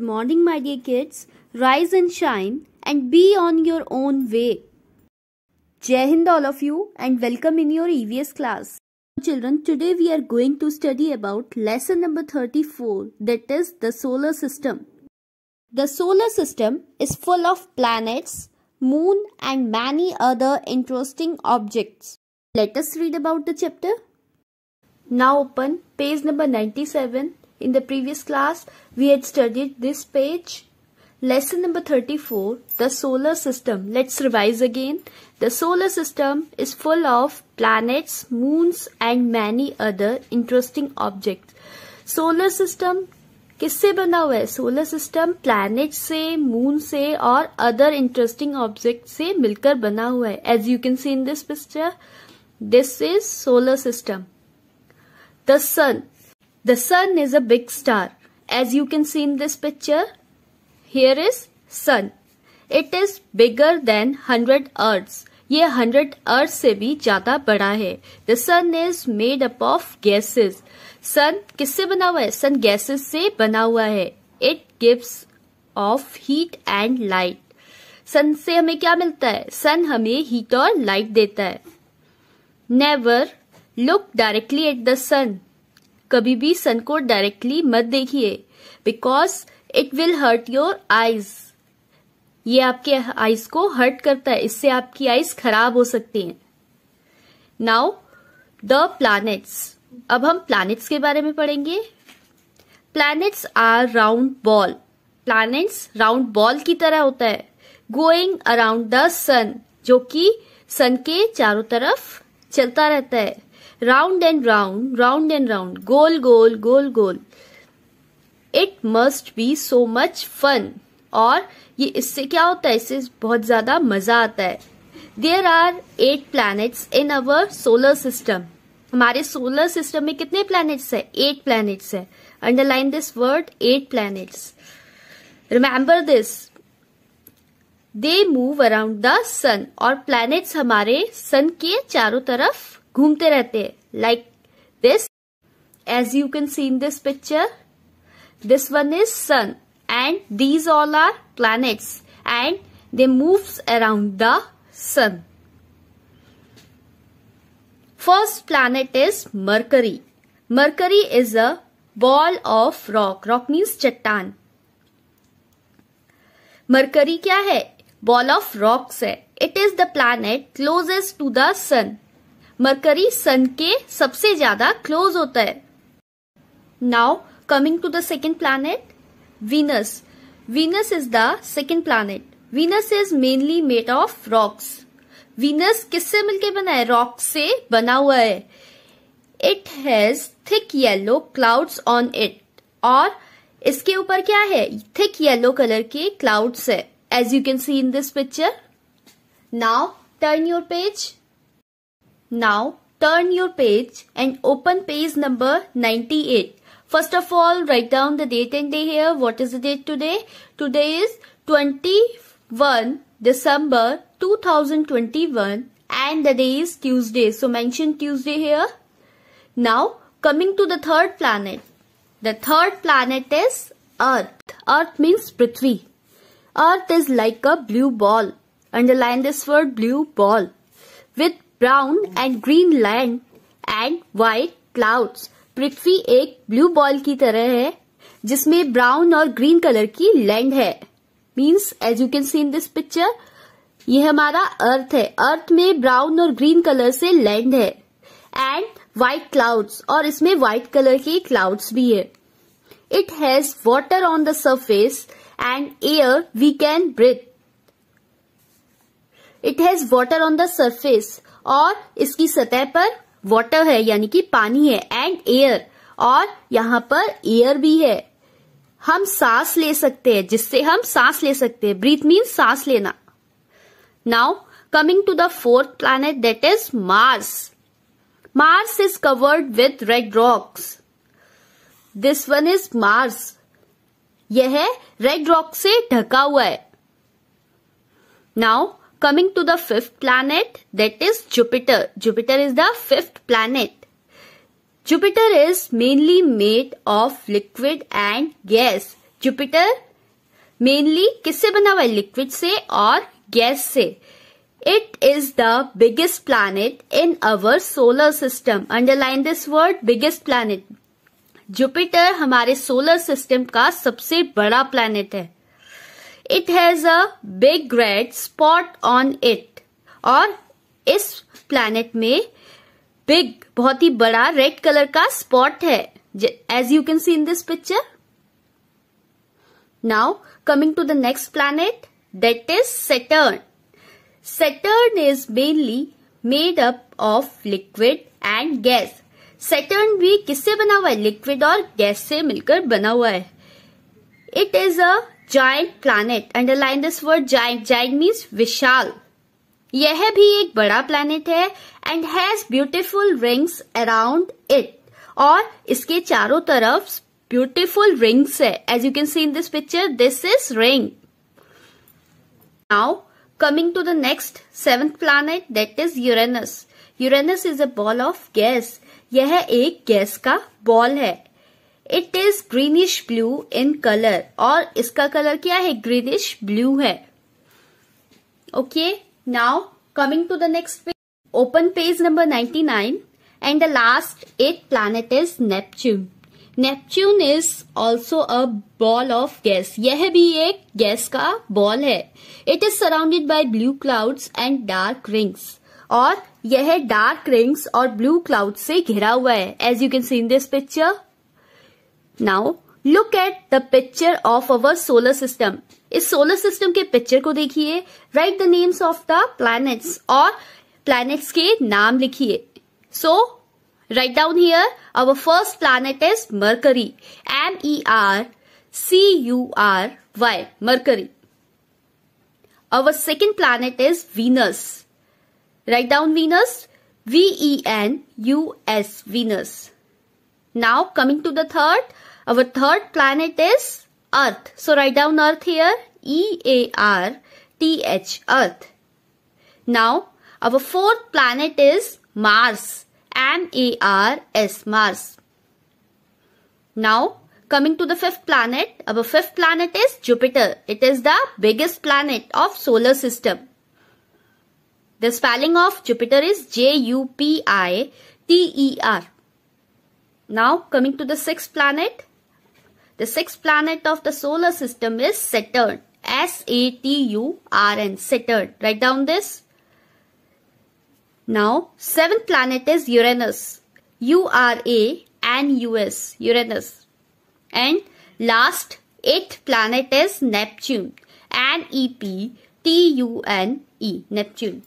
Good morning, my dear kids. Rise and shine and be on your own way. Jai Hind, all of you, and welcome in your EVS class. Children, today we are going to study about lesson number 34 that is the solar system. The solar system is full of planets, moon, and many other interesting objects. Let us read about the chapter. Now open page number 97 In the previous class, we had studied this page. Lesson number 34, the solar system. Let's revise again. The solar system is full of planets, moons and many other interesting objects. Solar system किससे बना हुआ है solar system planet से moon से और other interesting object से मिलकर बना हुआ है as you can see in this picture this is solar system the sun The sun is a big star. As you can see in this picture, here is sun. It is bigger than 100 earths. ये 100 अर्थ से भी ज्यादा बड़ा है the sun is made up of gases sun किससे बना हुआ है सन गैसेस से बना हुआ है it gives off heat and light sun से हमें क्या मिलता है सन हमें हीट और लाइट देता है never look directly at the sun कभी भी सन को डायरेक्टली मत देखिए because it will hurt your eyes ये आपके आईज को हर्ट करता है इससे आपकी आईज खराब हो सकती हैं नाउ द प्लैनेट्स अब हम प्लैनेट्स के बारे में पढ़ेंगे planets are round ball planets round ball की तरह होता है गोइंग अराउंड द सन जो कि सन के चारों तरफ चलता रहता है round and round round and round गोल गोल गोल गोल it must be so much fun और ये इससे क्या होता है इससे बहुत ज्यादा मजा आता है there are eight planets in our solar system हमारे सोलर सिस्टम में कितने प्लैनेट्स है एट प्लैनेट्स है underline this word eight planets remember this they move around the sun और प्लैनेट्स हमारे सन के चारों तरफ घूमते रहते हैं like this as you can see in this picture this one is sun and these all are planets and they move around the sun first planet is Mercury Mercury is a ball of rock rock means चट्टान Mercury क्या है ball of rocks है it is the planet closest to the sun Mercury sun के सबसे ज्यादा close होता है now coming to the second planet Venus Venus is the second planet Venus is mainly made of rocks Venus किससे मिलके बना है रॉक से बना हुआ है it has thick yellow clouds on it और इसके ऊपर क्या है थिक येलो कलर के क्लाउड्स है as you can see in this picture now turn your page Now turn your page and open page number 98. First of all, write down the date and day here. What is the date today? Today is 21 December 2021 and the day is Tuesday. So mention Tuesday here. Now coming to the third planet. The third planet is Earth. Earth means Prithvi. Earth is like a blue ball. Underline this word blue ball with brown and green land and white clouds पृथ्वी एक blue ball की तरह है जिसमें brown और green colour की land है means as you can see in this picture ये हमारा अर्थ है अर्थ में ब्राउन और ग्रीन कलर से लैंड है एंड व्हाइट क्लाउड्स और इसमें व्हाइट कलर के क्लाउड्स भी है it has water on the surface and air we can breathe it has water on the surface और इसकी सतह पर वाटर है यानी कि पानी है एंड एयर और यहाँ पर एयर भी है हम सांस ले सकते हैं जिससे हम सांस ले सकते हैं ब्रीथ मीन सांस लेना now coming to the fourth planet that is Mars Mars is covered with red rocks this one is Mars यह रेड रॉक से ढका हुआ है now Coming to the fifth planet, that is Jupiter. Jupiter is the fifth planet. Jupiter is mainly made of liquid and gas. Jupiter mainly किससे बना हुआ है liquid से और गैस से it is the biggest planet in our solar system underline this word biggest planet Jupiter हमारे solar सिस्टम का सबसे बड़ा प्लानिट है it has a big red spot on it और इस प्लैनेट में बिग बहुत ही बड़ा रेड कलर का स्पॉट है as you can see in this picture now coming to the next planet that is Saturn Saturn is mainly made up of liquid and gas Saturn भी किससे बना हुआ है लिक्विड और गैस से मिलकर बना हुआ है it is a giant planet. Underline this word giant. Giant means Vishal. यह भी एक बड़ा planet है and has beautiful rings around it. और इसके चारों तरफ beautiful rings है. As you can see in this picture, this is ring. Now coming to the next seventh planet that is Uranus. Uranus is a ball of gas. यह एक gas का ball है it is greenish blue in colour और इसका colour क्या है greenish blue है okay now coming to the next page open page number 99 and the last eight plan is Neptune Neptune is also a ball of gas यह भी एक gas का ball है it is surrounded by blue clouds and dark rings और यह dark rings और blue cloud से घिरा हुआ है as you can see in this picture now look at the picture of our solar system इस सोलर सिस्टम के picture को देखिए write the names of the planets और प्लैनेट्स के नाम लिखिए so write down here our first planet is Mercury M E R C U R Y Mercury our second planet is Venus write down Venus V E N U S Venus Now coming to the third, our third planet is Earth. So write down Earth here, E-A-R-T-H, Earth. Now our fourth planet is Mars, M-A-R-S, Mars. Now coming to the fifth planet, our fifth planet is Jupiter. It is the biggest planet of solar system. The spelling of Jupiter is J-U-P-I-T-E-R. Now coming to the sixth planet. The sixth planet of the solar system is Saturn. S-A-T-U-R-N. Saturn. Write down this. Now, seventh planet is Uranus. U-R-A-N-U-S. Uranus. And last, eighth planet is Neptune. N-E-P-T-U-N-E. Neptune.